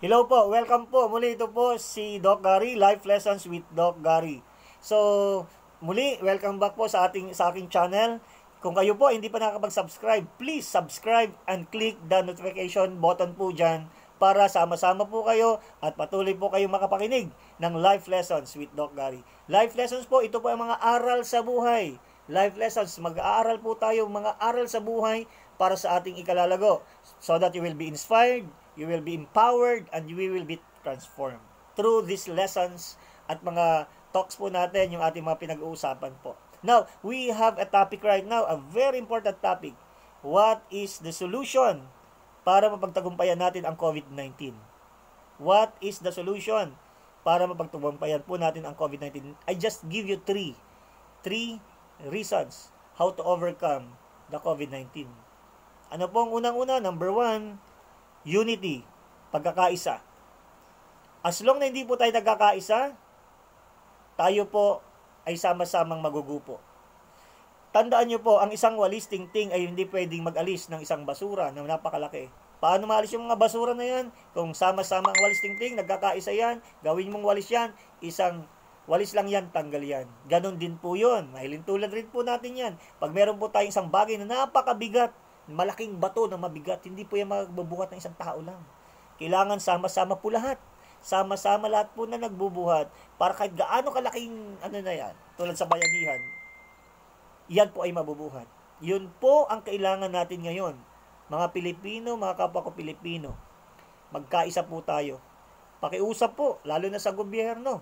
Hello po, welcome po. Muli ito po si Doc Gary, Life Lessons with Doc Gary. So, muli, welcome back po sa ating sa aking channel. Kung kayo po hindi pa nakakapag-subscribe, please subscribe and click the notification button po dyan para sama-sama po kayo at patuloy po kayong makapakinig ng Life Lessons with Doc Gary. Life Lessons po, ito po ang mga aral sa buhay. Life Lessons, mag-aaral po tayo mga aral sa buhay para sa ating ikalalago so that you will be inspired, you will be empowered, and you will be transformed. Through these lessons at mga talks po natin, yung ating mga pinag-uusapan po. Now, we have a topic right now, a very important topic. What is the solution para mapagtagumpayan natin ang COVID-19? What is the solution para mapagtagumpayan po natin ang COVID-19? I just give you three. Three reasons how to overcome the COVID-19. Ano po ang unang-una? Number one, unity, pagkakaisa. As long na hindi po tayo nagkakaisa, tayo po ay sama-samang magugupo. Tandaan nyo po, ang isang walis tingting ay hindi pwedeng mag-alis ng isang basura na napakalaki. Paano maalis yung mga basura na yan? Kung sama-sama ang walis tingting, nagkakaisa yan, gawin mong walis yan, isang walis lang yan, tanggal yan. Ganon din po yun. Mahilintulad tulad rin po natin yan. Pag meron po tayong isang bagay na napakabigat, malaking bato na mabigat, hindi po yan magbubuhat ng isang tao lang. Kailangan sama-sama po lahat. Sama-sama lahat po na nagbubuhat para kahit gaano kalaking ano na yan, tulad sa bayanihan, yan po ay mabubuhat. Yun po ang kailangan natin ngayon. Mga Pilipino, mga kapwa ko Pilipino, magkaisa po tayo. Pakiusap po, lalo na sa gobyerno.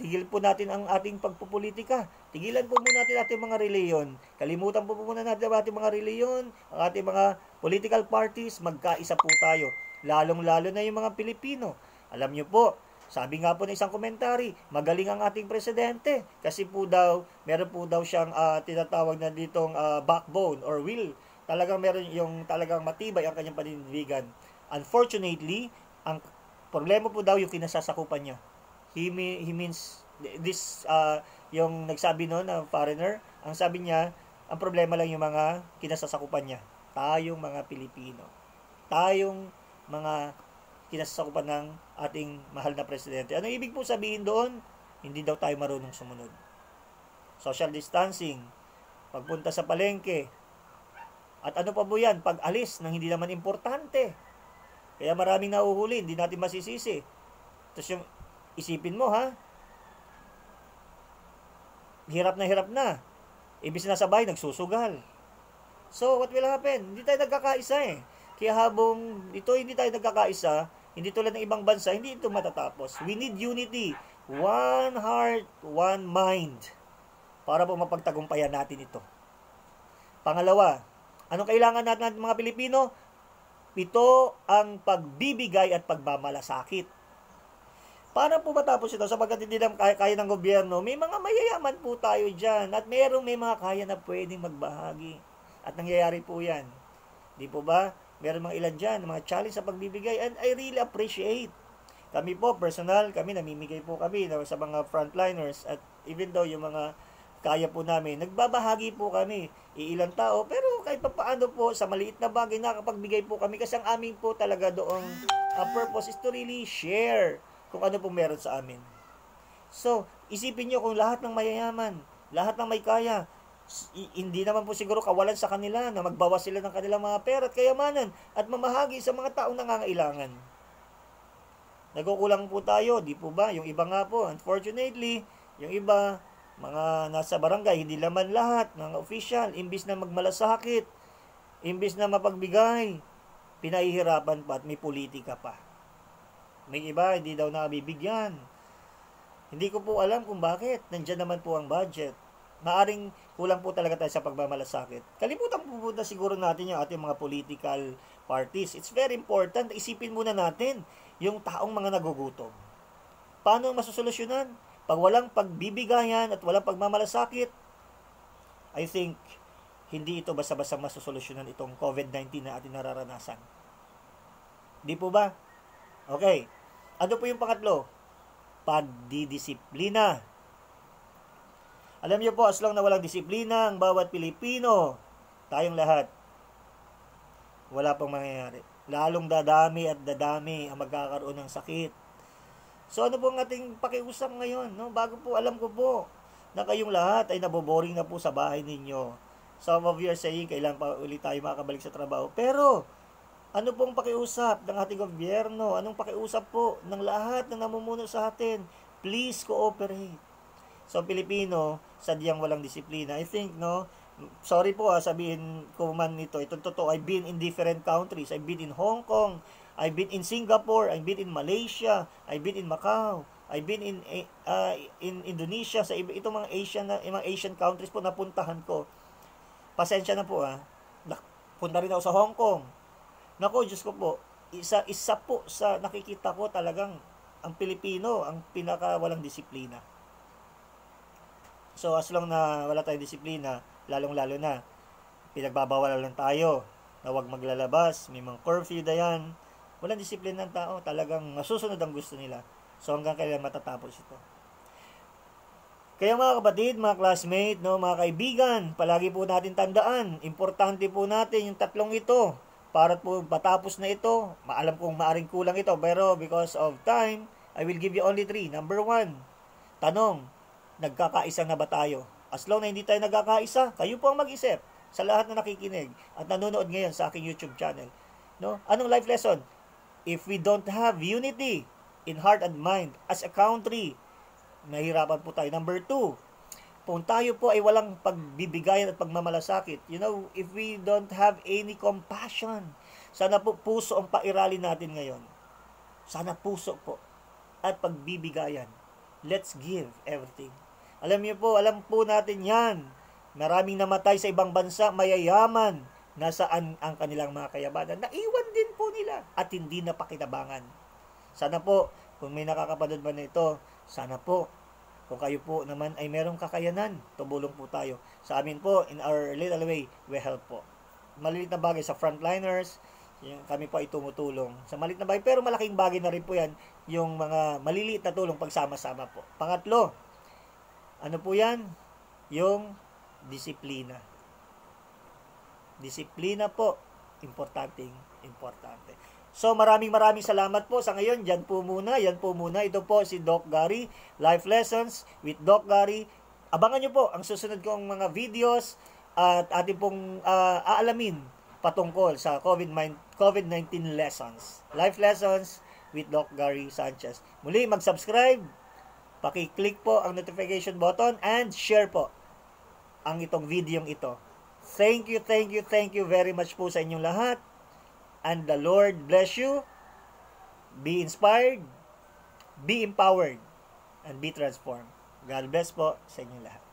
Tigil po natin ang ating pagpupolitika tigilan po muna natin ating mga reliyon. Kalimutan po muna natin ang ating mga reliyon, ang ating mga political parties, magkaisa po tayo. Lalong-lalo na yung mga Pilipino. Alam nyo po, sabi nga po ng isang komentary, magaling ang ating presidente kasi po daw, meron po daw siyang uh, tinatawag na ditong uh, backbone or will. Talagang meron yung talagang matibay ang kanyang panindigan. Unfortunately, ang problema po daw yung kinasasakupan niya. He, he means this uh, yung nagsabi noon na foreigner, ang sabi niya, ang problema lang yung mga kinasasakupan niya. Tayong mga Pilipino. Tayong mga kinasasakupan ng ating mahal na presidente. Ano ibig po sabihin doon? Hindi daw tayo marunong sumunod. Social distancing, pagpunta sa palengke, at ano pa po yan? Pag-alis ng hindi naman importante. Kaya maraming nauhuli, hindi natin masisisi. Tapos yung isipin mo ha, hirap na hirap na. Ibig sinasabay, nagsusugal. So, what will happen? Hindi tayo nagkakaisa eh. Kaya habang ito hindi tayo nagkakaisa, hindi tulad ng ibang bansa, hindi ito matatapos. We need unity. One heart, one mind. Para po mapagtagumpayan natin ito. Pangalawa, anong kailangan natin ng mga Pilipino? Ito ang pagbibigay at pagmamalasakit. Para po matapos ito, sapagkat hindi lang kaya, kaya ng gobyerno, may mga mayayaman po tayo dyan at merong may mga kaya na pwedeng magbahagi. At nangyayari po yan. Di po ba? Meron mga ilan dyan, mga challenge sa pagbibigay and I really appreciate. Kami po, personal, kami namimigay po kami sa mga frontliners at even though yung mga kaya po namin, nagbabahagi po kami, iilang tao, pero kahit paano po, sa maliit na bagay, nakapagbigay po kami kasi ang aming po talaga doong uh, purpose is to really share kung ano po meron sa amin. So, isipin nyo kung lahat ng mayayaman, lahat ng may kaya, hindi naman po siguro kawalan sa kanila na magbawas sila ng kanilang mga pera at kayamanan at mamahagi sa mga taong nangangailangan. Nagkukulang po tayo, di po ba? Yung iba nga po, unfortunately, yung iba, mga nasa barangay, hindi naman lahat, mga official, imbis na magmalasakit, imbis na mapagbigay, pinahihirapan pa at may politika pa. May iba, hindi daw nabibigyan. Hindi ko po alam kung bakit. Nandiyan naman po ang budget. Maaring kulang po talaga tayo sa pagmamalasakit. Kalimutan po po na siguro natin yung ating mga political parties. It's very important. Isipin muna natin yung taong mga nagugutom. Paano masusolusyonan? Pag walang pagbibigayan at walang pagmamalasakit, I think hindi ito basta-basta masusolusyonan itong COVID-19 na ating nararanasan. Di po ba? Okay. Ano po yung pangatlo? Pagdidisiplina. Alam niyo po, as long na walang disiplina ang bawat Pilipino, tayong lahat, wala pong mangyayari. Lalong dadami at dadami ang magkakaroon ng sakit. So ano po ang ating pakiusap ngayon? No? Bago po, alam ko po na kayong lahat ay naboboring na po sa bahay ninyo. Some of you are saying, kailan pa ulit tayo makabalik sa trabaho. Pero, ano pong pakiusap ng ating gobyerno? Anong pakiusap po ng lahat ng namumuno sa atin? Please cooperate. So, Pilipino, sadyang walang disiplina. I think, no, sorry po ah, sabihin ko man nito, itong totoo, I've been in different countries. I've been in Hong Kong, I've been in Singapore, I've been in Malaysia, I've been in Macau, I've been in uh, in Indonesia sa iba itong mga Asian na mga Asian countries po napuntahan ko. Pasensya na po ah. Punta rin ako sa Hong Kong. Nako, Diyos ko po, isa, isa po sa nakikita ko talagang ang Pilipino ang pinaka walang disiplina. So as long na wala tayong disiplina, lalong-lalo na pinagbabawal lang tayo na wag maglalabas, may mga curfew na yan. Walang disiplina ng tao, talagang masusunod ang gusto nila. So hanggang kailan matatapos ito. Kaya mga kapatid, mga classmate, no, mga kaibigan, palagi po natin tandaan, importante po natin yung tatlong ito para po matapos na ito, maalam kong maaring kulang ito, pero because of time, I will give you only three. Number one, tanong, nagkakaisa na ba tayo? As long na hindi tayo nagkakaisa, kayo po ang mag-isip sa lahat na nakikinig at nanonood ngayon sa aking YouTube channel. No? Anong life lesson? If we don't have unity in heart and mind as a country, nahirapan po tayo. Number two, smartphone, tayo po ay walang pagbibigayan at pagmamalasakit. You know, if we don't have any compassion, sana po puso ang pairali natin ngayon. Sana puso po at pagbibigayan. Let's give everything. Alam niyo po, alam po natin yan. Maraming namatay sa ibang bansa, mayayaman, nasaan ang kanilang mga kayamanan. Naiwan din po nila at hindi napakitabangan. Sana po, kung may nakakapanood man nito, sana po kung kayo po naman ay merong kakayanan, tubulong po tayo. Sa amin po, in our little way, we help po. Malilit na bagay sa frontliners, yan, kami po ay tumutulong sa maliit na bagay. Pero malaking bagay na rin po yan, yung mga maliliit na tulong pagsama-sama po. Pangatlo, ano po yan? Yung disiplina. Disiplina po, importante, importante. So maraming maraming salamat po sa ngayon. Diyan po muna, yan po muna. Ito po si Doc Gary, Life Lessons with Doc Gary. Abangan nyo po ang susunod kong mga videos at ating pong uh, aalamin patungkol sa COVID-19 COVID lessons. Life Lessons with Doc Gary Sanchez. Muli, mag-subscribe, paki-click po ang notification button and share po ang itong video ito. Thank you, thank you, thank you very much po sa inyong lahat and the Lord bless you. Be inspired, be empowered, and be transformed. God bless po sa inyo lahat.